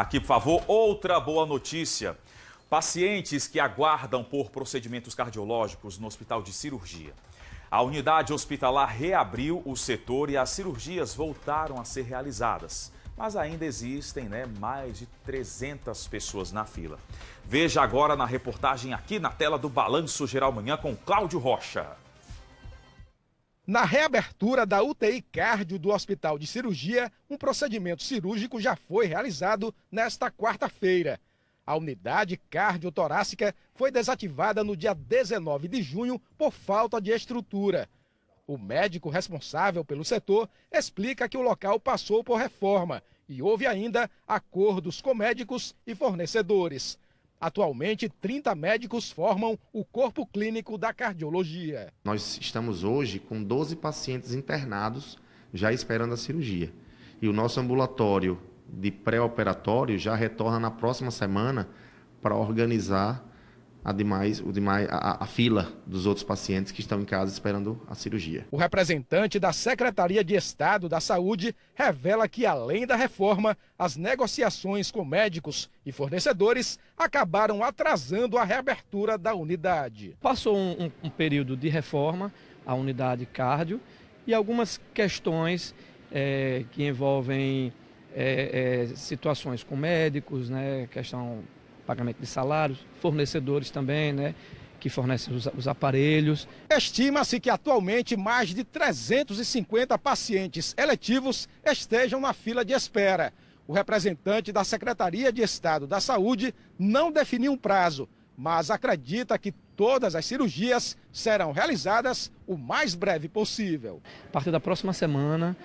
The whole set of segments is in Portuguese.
aqui, por favor. Outra boa notícia. Pacientes que aguardam por procedimentos cardiológicos no Hospital de Cirurgia. A unidade hospitalar reabriu o setor e as cirurgias voltaram a ser realizadas. Mas ainda existem né, mais de 300 pessoas na fila. Veja agora na reportagem aqui na tela do Balanço Geral Manhã com Cláudio Rocha. Na reabertura da UTI Cardio do Hospital de Cirurgia, um procedimento cirúrgico já foi realizado nesta quarta-feira. A unidade cardiotorácica foi desativada no dia 19 de junho por falta de estrutura. O médico responsável pelo setor explica que o local passou por reforma e houve ainda acordos com médicos e fornecedores. Atualmente, 30 médicos formam o corpo clínico da cardiologia. Nós estamos hoje com 12 pacientes internados já esperando a cirurgia. E o nosso ambulatório de pré-operatório já retorna na próxima semana para organizar a demais, o demais, a, a, fila dos outros pacientes que estão em casa esperando a cirurgia. O representante da Secretaria de Estado da Saúde revela que, além da reforma, as negociações com médicos e fornecedores acabaram atrasando a reabertura da unidade. Passou um, um período de reforma, a unidade cardio, e algumas questões é, que envolvem é, é, situações com médicos, né, questão pagamento de salários, fornecedores também, né? que fornecem os, os aparelhos. Estima-se que atualmente mais de 350 pacientes eletivos estejam na fila de espera. O representante da Secretaria de Estado da Saúde não definiu um prazo, mas acredita que todas as cirurgias serão realizadas o mais breve possível. A partir da próxima semana,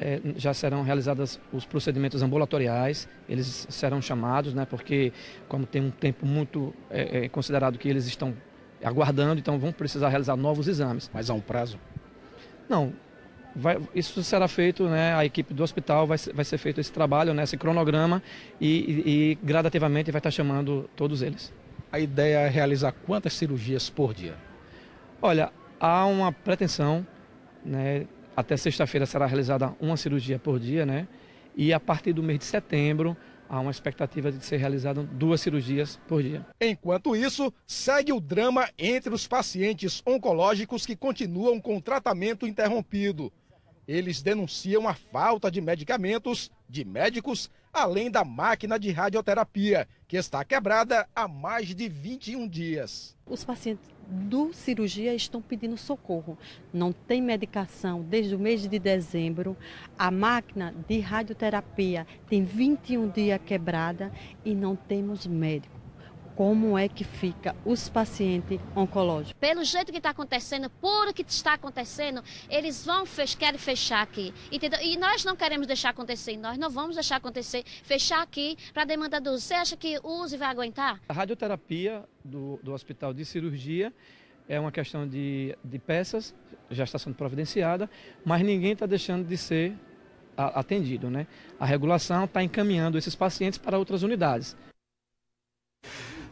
é, já serão realizados os procedimentos ambulatoriais, eles serão chamados, né, porque como tem um tempo muito é, é, considerado que eles estão aguardando, então vão precisar realizar novos exames. Mas há um prazo? Não, Vai, isso será feito, né, a equipe do hospital vai, vai ser feito esse trabalho, né, esse cronograma e, e, e, gradativamente vai estar chamando todos eles. A ideia é realizar quantas cirurgias por dia? Olha, há uma pretensão né, até sexta-feira será realizada uma cirurgia por dia, né? E a partir do mês de setembro, há uma expectativa de ser realizada duas cirurgias por dia. Enquanto isso, segue o drama entre os pacientes oncológicos que continuam com o tratamento interrompido. Eles denunciam a falta de medicamentos, de médicos além da máquina de radioterapia, que está quebrada há mais de 21 dias. Os pacientes do cirurgia estão pedindo socorro. Não tem medicação desde o mês de dezembro. A máquina de radioterapia tem 21 dias quebrada e não temos médico como é que fica os pacientes oncológicos. Pelo jeito que está acontecendo, por que está acontecendo, eles vão fech querem fechar aqui. Entendeu? E nós não queremos deixar acontecer, nós não vamos deixar acontecer, fechar aqui para demandador. Você acha que o uso vai aguentar? A radioterapia do, do Hospital de Cirurgia é uma questão de, de peças, já está sendo providenciada, mas ninguém está deixando de ser atendido. Né? A regulação está encaminhando esses pacientes para outras unidades.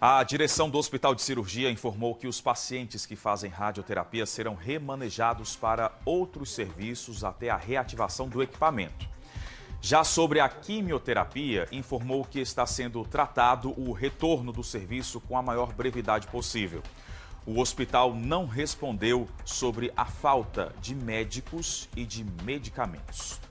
A direção do Hospital de Cirurgia informou que os pacientes que fazem radioterapia serão remanejados para outros serviços até a reativação do equipamento. Já sobre a quimioterapia, informou que está sendo tratado o retorno do serviço com a maior brevidade possível. O hospital não respondeu sobre a falta de médicos e de medicamentos.